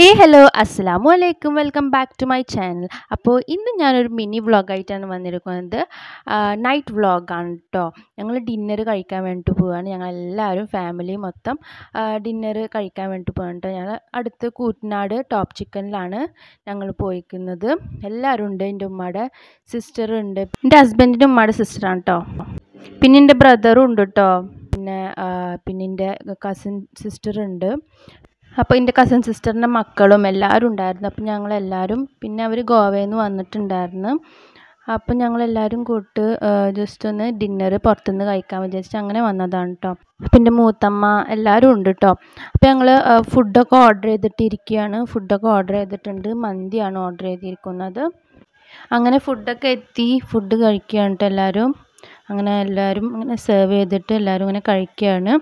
ഹേ hello അസ്സാം വലൈക്കും welcome back to my channel അപ്പോൾ ഇന്ന് ഞാനൊരു മിനി വ്ളോഗായിട്ടാണ് വന്നിരിക്കുന്നത് നൈറ്റ് വ്ളോഗാണ് കേട്ടോ ഞങ്ങൾ ഡിന്നർ കഴിക്കാൻ വേണ്ടിയിട്ട് പോവുകയാണ് ഞങ്ങളെല്ലാവരും ഫാമിലി മൊത്തം ഡിന്നർ കഴിക്കാൻ വേണ്ടിയിട്ട് പോകണം കേട്ടോ ഞങ്ങൾ അടുത്ത് കൂറ്റനാട് ടോപ്പ് ചിക്കനിലാണ് ഞങ്ങൾ പോയിക്കുന്നത് എല്ലാവരും ഉണ്ട് എൻ്റെ ഉമ്മയുടെ സിസ്റ്റർ ഉണ്ട് എൻ്റെ ഹസ്ബൻഡിൻ്റെ ഉമ്മയുടെ സിസ്റ്ററാണ് കേട്ടോ പിന്നെ എൻ്റെ ബ്രദറും ഉണ്ട് കേട്ടോ പിന്നെ പിന്നെ എൻ്റെ കസിൻ സിസ്റ്റർ ഉണ്ട് അപ്പോൾ എൻ്റെ കസിൻ സിസ്റ്ററിൻ്റെ മക്കളും എല്ലാവരും ഉണ്ടായിരുന്നു അപ്പോൾ ഞങ്ങളെല്ലാവരും പിന്നെ അവർ ഗോവയിൽ നിന്ന് വന്നിട്ടുണ്ടായിരുന്നു അപ്പം ഞങ്ങളെല്ലാവരും കൂട്ട് ജസ്റ്റ് ഒന്ന് ഡിന്നർ പുറത്തുനിന്ന് കഴിക്കാൻ വിചാരിച്ചു അങ്ങനെ വന്നതാണ് കേട്ടോ പിന്നെ മൂത്തമ്മ എല്ലാവരും ഉണ്ട് കേട്ടോ അപ്പോൾ ഞങ്ങൾ ഫുഡൊക്കെ ഓർഡർ ചെയ്തിട്ടിരിക്കുകയാണ് ഫുഡൊക്കെ ഓർഡർ ചെയ്തിട്ടുണ്ട് മന്തിയാണ് ഓർഡർ ചെയ്തിരിക്കുന്നത് അങ്ങനെ ഫുഡൊക്കെ എത്തി ഫുഡ് കഴിക്കുകയാണ് കേട്ടോ എല്ലാവരും അങ്ങനെ എല്ലാവരും അങ്ങനെ സെർവ് ചെയ്തിട്ട് എല്ലാവരും ഇങ്ങനെ കഴിക്കുകയാണ്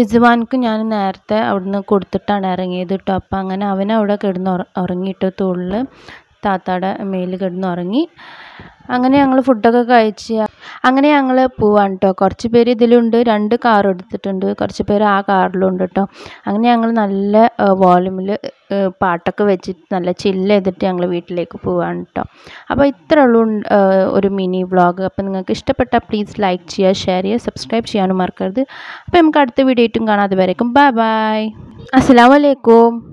യജമാനക്ക് ഞാൻ നേരത്തെ അവിടുന്ന് കൊടുത്തിട്ടാണ് ഇറങ്ങിയത് കേട്ടോ അപ്പം അങ്ങനെ അവൻ അവിടെ കിടന്ന് ഉറങ്ങിയിട്ട് തോളിൽ താത്താടെ മേലിൽ കിടന്ന് ഉറങ്ങി അങ്ങനെ ഞങ്ങൾ ഫുഡൊക്കെ കഴിച്ച് അങ്ങനെ ഞങ്ങൾ പോവാൻ കേട്ടോ കുറച്ച് പേര് ഇതിലുണ്ട് രണ്ട് കാർ എടുത്തിട്ടുണ്ട് കുറച്ച് പേര് ആ കാറിലുണ്ട് കേട്ടോ അങ്ങനെ ഞങ്ങൾ നല്ല വോളൂമിൽ പാട്ടൊക്കെ വെച്ചിട്ട് നല്ല ചില്ല് ചെയ്തിട്ട് ഞങ്ങൾ വീട്ടിലേക്ക് പോവാണ് കേട്ടോ അപ്പോൾ ഇത്ര ഉള്ളൂ ഒരു മിനി വ്ളോഗ് അപ്പോൾ നിങ്ങൾക്ക് ഇഷ്ടപ്പെട്ടാൽ പ്ലീസ് ലൈക്ക് ചെയ്യുക ഷെയർ ചെയ്യുക സബ്സ്ക്രൈബ് ചെയ്യാനും മറക്കരുത് അപ്പോൾ നമുക്ക് അടുത്ത വീഡിയോ ആയിട്ടും കാണാതെ വരേക്കും ബൈ ബൈ അസ്സാം വലൈക്കും